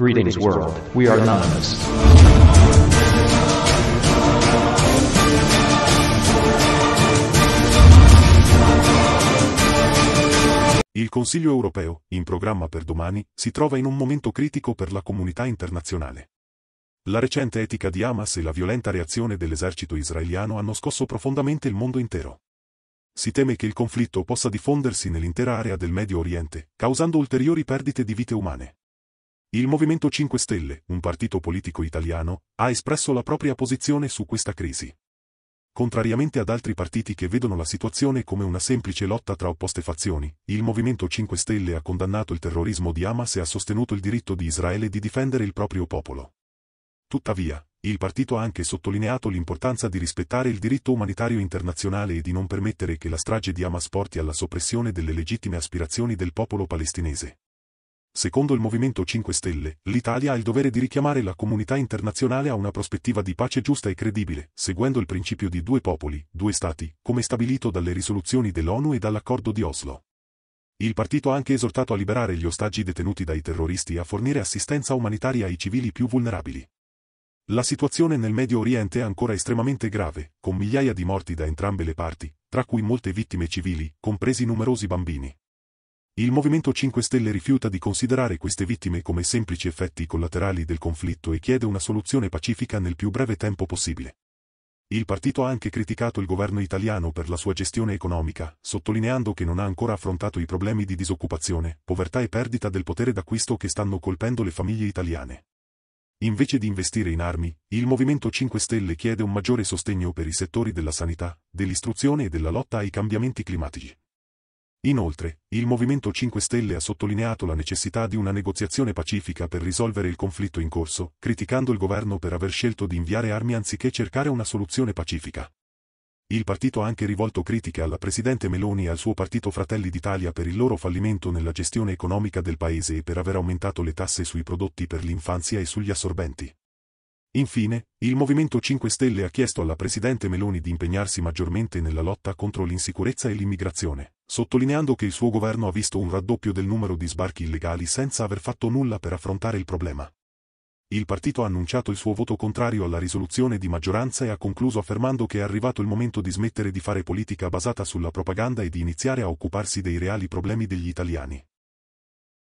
Greetings, world. We are anonymous. Il Consiglio europeo, in programma per domani, si trova in un momento critico per la comunità internazionale. La recente etica di Hamas e la violenta reazione dell'esercito israeliano hanno scosso profondamente il mondo intero. Si teme che il conflitto possa diffondersi nell'intera area del Medio Oriente, causando ulteriori perdite di vite umane. Il Movimento 5 Stelle, un partito politico italiano, ha espresso la propria posizione su questa crisi. Contrariamente ad altri partiti che vedono la situazione come una semplice lotta tra opposte fazioni, il Movimento 5 Stelle ha condannato il terrorismo di Hamas e ha sostenuto il diritto di Israele di difendere il proprio popolo. Tuttavia, il partito ha anche sottolineato l'importanza di rispettare il diritto umanitario internazionale e di non permettere che la strage di Hamas porti alla soppressione delle legittime aspirazioni del popolo palestinese. Secondo il Movimento 5 Stelle, l'Italia ha il dovere di richiamare la comunità internazionale a una prospettiva di pace giusta e credibile, seguendo il principio di due popoli, due stati, come stabilito dalle risoluzioni dell'ONU e dall'accordo di Oslo. Il partito ha anche esortato a liberare gli ostaggi detenuti dai terroristi e a fornire assistenza umanitaria ai civili più vulnerabili. La situazione nel Medio Oriente è ancora estremamente grave, con migliaia di morti da entrambe le parti, tra cui molte vittime civili, compresi numerosi bambini. Il Movimento 5 Stelle rifiuta di considerare queste vittime come semplici effetti collaterali del conflitto e chiede una soluzione pacifica nel più breve tempo possibile. Il partito ha anche criticato il governo italiano per la sua gestione economica, sottolineando che non ha ancora affrontato i problemi di disoccupazione, povertà e perdita del potere d'acquisto che stanno colpendo le famiglie italiane. Invece di investire in armi, il Movimento 5 Stelle chiede un maggiore sostegno per i settori della sanità, dell'istruzione e della lotta ai cambiamenti climatici. Inoltre, il Movimento 5 Stelle ha sottolineato la necessità di una negoziazione pacifica per risolvere il conflitto in corso, criticando il governo per aver scelto di inviare armi anziché cercare una soluzione pacifica. Il partito ha anche rivolto critiche alla Presidente Meloni e al suo partito Fratelli d'Italia per il loro fallimento nella gestione economica del paese e per aver aumentato le tasse sui prodotti per l'infanzia e sugli assorbenti. Infine, il Movimento 5 Stelle ha chiesto alla Presidente Meloni di impegnarsi maggiormente nella lotta contro l'insicurezza e l'immigrazione sottolineando che il suo governo ha visto un raddoppio del numero di sbarchi illegali senza aver fatto nulla per affrontare il problema. Il partito ha annunciato il suo voto contrario alla risoluzione di maggioranza e ha concluso affermando che è arrivato il momento di smettere di fare politica basata sulla propaganda e di iniziare a occuparsi dei reali problemi degli italiani.